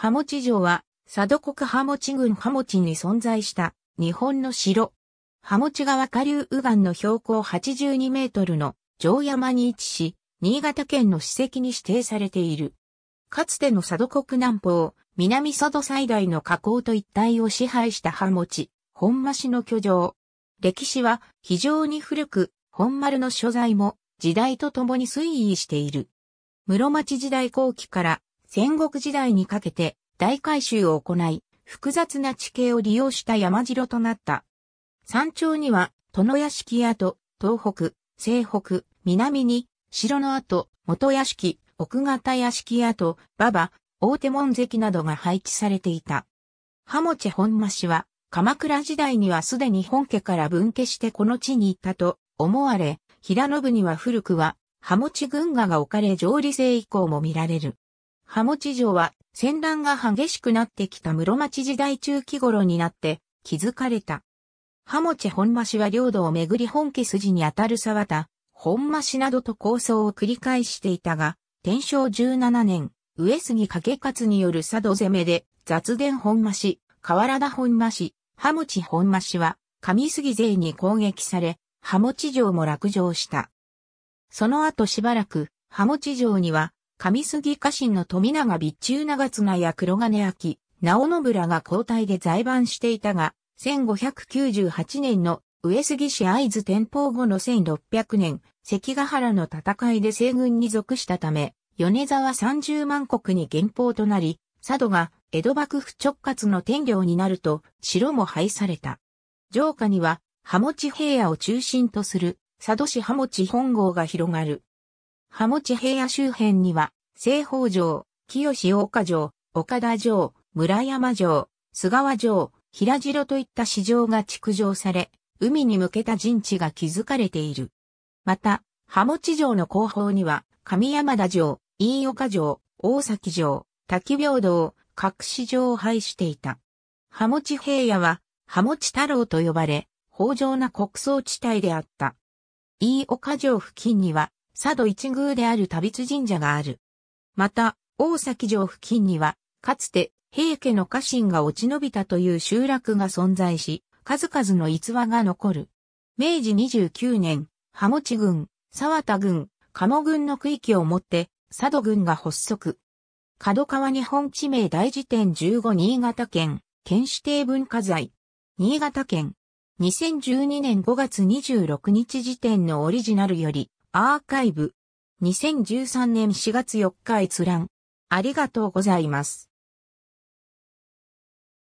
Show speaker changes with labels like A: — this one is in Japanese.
A: ハモチ城は、佐渡国ハモチ郡ハモチに存在した日本の城。ハモチ川下流右岸の標高82メートルの城山に位置し、新潟県の史跡に指定されている。かつての佐渡国南方、南佐渡最大の河口と一帯を支配したハモチ、本間市の居城。歴史は非常に古く、本丸の所在も時代とともに推移している。室町時代後期から戦国時代にかけて大改修を行い、複雑な地形を利用した山城となった。山頂には、殿屋敷跡、東北、西北、南に、城の跡、元屋敷、奥方屋敷跡、馬場、大手門跡などが配置されていた。ハモチェ本間氏は、鎌倉時代にはすでに本家から分家してこの地に行ったと思われ、平信には古くは、ハモチ軍画が置かれ上理性以降も見られる。モ持城は戦乱が激しくなってきた室町時代中期頃になって築かれた。モ持本増は領土をめぐり本家筋にあたる沢田、本増などと構想を繰り返していたが、天正17年、上杉景勝による佐渡攻めで雑伝本増、河原田本増、モ持本増は上杉勢に攻撃され、モ持城も落城した。その後しばらく、モ持城には上杉家臣の富永備中長綱や黒金明、直信らが交代で在番していたが、1598年の上杉市合津天保後の1600年、関ヶ原の戦いで西軍に属したため、米沢30万国に元宝となり、佐渡が江戸幕府直轄の天領になると、城も廃された。城下には、浜地平野を中心とする、佐渡市浜地本郷が広がる。ハモチ平野周辺には、西方城、清岡城、岡田城、村山城、菅和城、平城といった市場が築城され、海に向けた陣地が築かれている。また、ハモチ城の後方には、上山田城、飯岡城、大崎城、滝平等、隠し城を配していた。ハモチ平野は、ハモチ太郎と呼ばれ、豊穣な国葬地帯であった。飯岡城付近には、佐渡一宮である多津神社がある。また、大崎城付近には、かつて平家の家臣が落ち延びたという集落が存在し、数々の逸話が残る。明治29年、羽持郡、沢田郡、鴨郡の区域をもって、佐渡郡が発足。角川日本地名大辞典15新潟県、県指定文化財。新潟県。2012年5月26日時点のオリジナルより、アーカイブ。2013年4月4日閲覧。ありがとうございます。